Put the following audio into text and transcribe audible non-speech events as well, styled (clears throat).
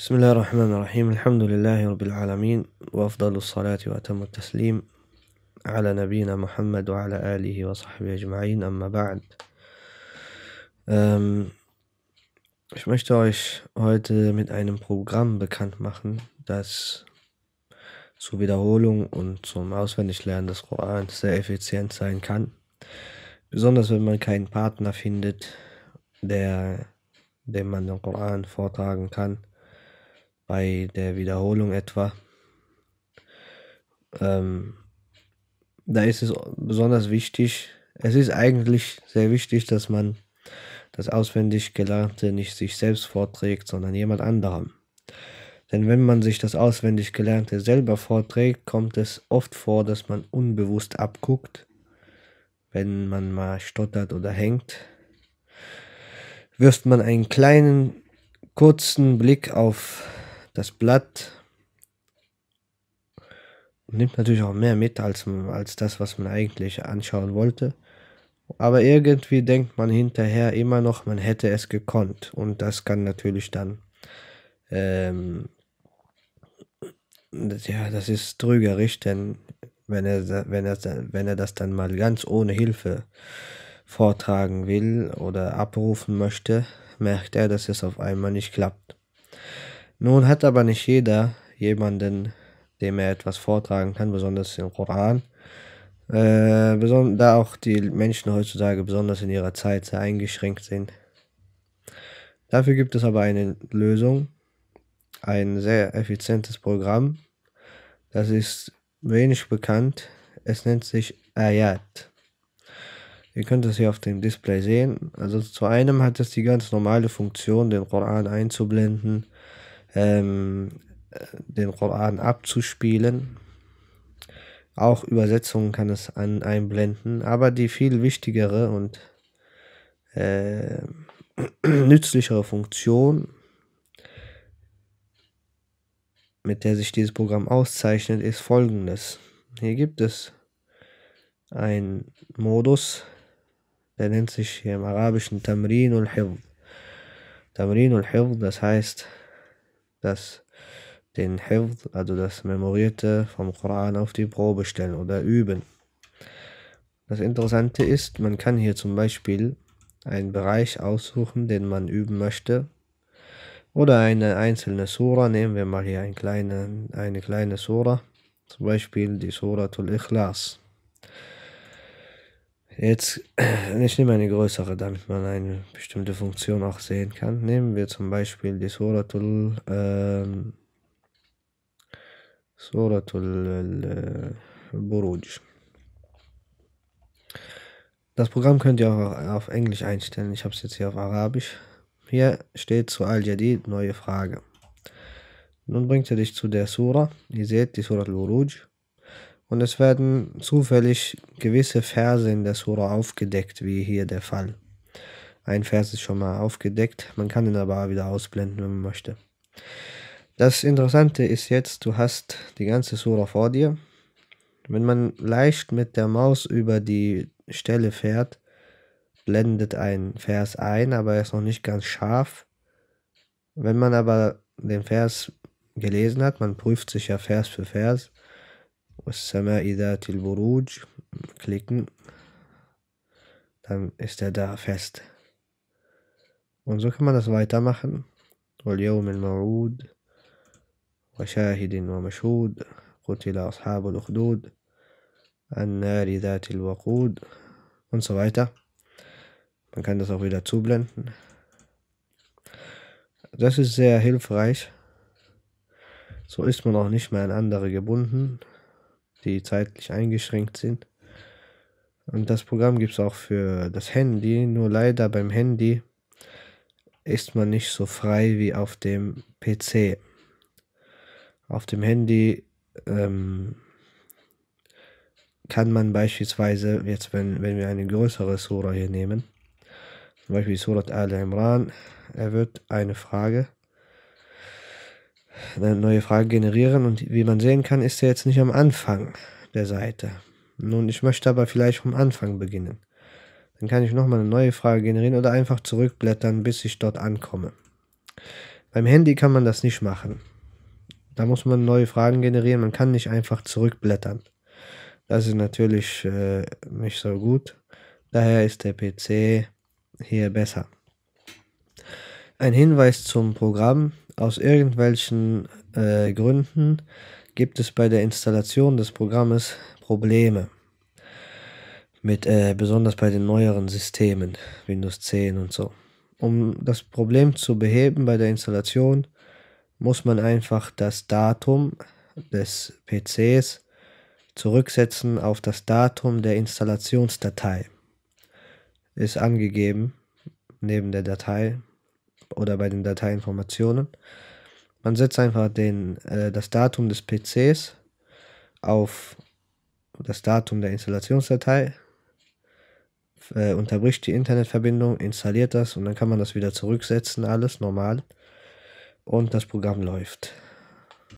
بسم الله الرحمن الرحيم الحمد لله رب العالمين وأفضل الصلاة وأتم التسليم على نبينا محمد وعلى آله وصحبه أجمعين أما بعد ähm, ich möchte euch heute mit einem Programm bekannt machen, das zur Wiederholung und zum Auswendiglernen des Korans sehr effizient sein kann. Besonders wenn man keinen Partner findet, der, dem man den Koran vortragen kann bei der Wiederholung etwa. Ähm, da ist es besonders wichtig, es ist eigentlich sehr wichtig, dass man das auswendig Gelernte nicht sich selbst vorträgt, sondern jemand anderem. Denn wenn man sich das auswendig Gelernte selber vorträgt, kommt es oft vor, dass man unbewusst abguckt, wenn man mal stottert oder hängt. Wirft man einen kleinen, kurzen Blick auf das Blatt nimmt natürlich auch mehr mit als, als das, was man eigentlich anschauen wollte. Aber irgendwie denkt man hinterher immer noch, man hätte es gekonnt. Und das kann natürlich dann, ähm, ja, das ist trügerisch, denn wenn er, wenn, er, wenn er das dann mal ganz ohne Hilfe vortragen will oder abrufen möchte, merkt er, dass es auf einmal nicht klappt. Nun hat aber nicht jeder jemanden, dem er etwas vortragen kann, besonders den Koran. Äh, da auch die Menschen heutzutage besonders in ihrer Zeit sehr eingeschränkt sind. Dafür gibt es aber eine Lösung, ein sehr effizientes Programm. Das ist wenig bekannt. Es nennt sich Ayat. Ihr könnt es hier auf dem Display sehen. Also zu einem hat es die ganz normale Funktion, den Koran einzublenden ähm, äh, den Koran abzuspielen. Auch Übersetzungen kann es an, einblenden, aber die viel wichtigere und äh, (clears throat) nützlichere Funktion, mit der sich dieses Programm auszeichnet, ist folgendes. Hier gibt es einen Modus, der nennt sich hier im Arabischen Tamrin al hirv Tamrin al hirv das heißt das den Hifz, also das Memorierte vom Koran auf die Probe stellen oder üben. Das Interessante ist, man kann hier zum Beispiel einen Bereich aussuchen, den man üben möchte. Oder eine einzelne Sura. Nehmen wir mal hier eine kleine, eine kleine Sura. Zum Beispiel die Sura Tul Ikhlas. Jetzt, (clears throat) ich nehme eine größere, damit man eine bestimmte Funktion auch sehen kann. Nehmen wir zum Beispiel die Suratul, ähm, Suratul äh, Buruj. Das Programm könnt ihr auch auf Englisch einstellen. Ich habe es jetzt hier auf Arabisch. Hier steht zu Al-Jadid neue Frage. Nun bringt er dich zu der Sura. Ihr seht die Sura Al-Buruj und es werden zufällig gewisse Verse in der Sura aufgedeckt, wie hier der Fall. Ein Vers ist schon mal aufgedeckt, man kann ihn aber wieder ausblenden, wenn man möchte. Das Interessante ist jetzt, du hast die ganze Sura vor dir. Wenn man leicht mit der Maus über die Stelle fährt, blendet ein Vers ein, aber er ist noch nicht ganz scharf. Wenn man aber den Vers gelesen hat, man prüft sich ja Vers für Vers, klicken, dann ist er da fest. Und so kann man das weitermachen. وشاهد ومشهود قتل أصحاب الأخدود النار ذات الوقود und so weiter. Man kann das auch wieder zublenden. Das ist sehr hilfreich. So ist man auch nicht mehr an andere gebunden die zeitlich eingeschränkt sind. Und das Programm gibt es auch für das Handy, nur leider beim Handy ist man nicht so frei wie auf dem PC. Auf dem Handy ähm, kann man beispielsweise, jetzt wenn, wenn wir eine größere Sura hier nehmen, zum Beispiel Surat Al Imran, er wird eine Frage eine neue Frage generieren und wie man sehen kann, ist er jetzt nicht am Anfang der Seite. Nun, ich möchte aber vielleicht vom Anfang beginnen. Dann kann ich nochmal eine neue Frage generieren oder einfach zurückblättern, bis ich dort ankomme. Beim Handy kann man das nicht machen. Da muss man neue Fragen generieren, man kann nicht einfach zurückblättern. Das ist natürlich äh, nicht so gut. Daher ist der PC hier besser. Ein Hinweis zum Programm. Aus irgendwelchen äh, Gründen gibt es bei der Installation des Programmes Probleme. Mit, äh, besonders bei den neueren Systemen, Windows 10 und so. Um das Problem zu beheben bei der Installation, muss man einfach das Datum des PCs zurücksetzen auf das Datum der Installationsdatei. Ist angegeben neben der Datei oder bei den Dateiinformationen. Man setzt einfach den, äh, das Datum des PCs auf das Datum der Installationsdatei, äh, unterbricht die Internetverbindung, installiert das und dann kann man das wieder zurücksetzen, alles normal. Und das Programm läuft.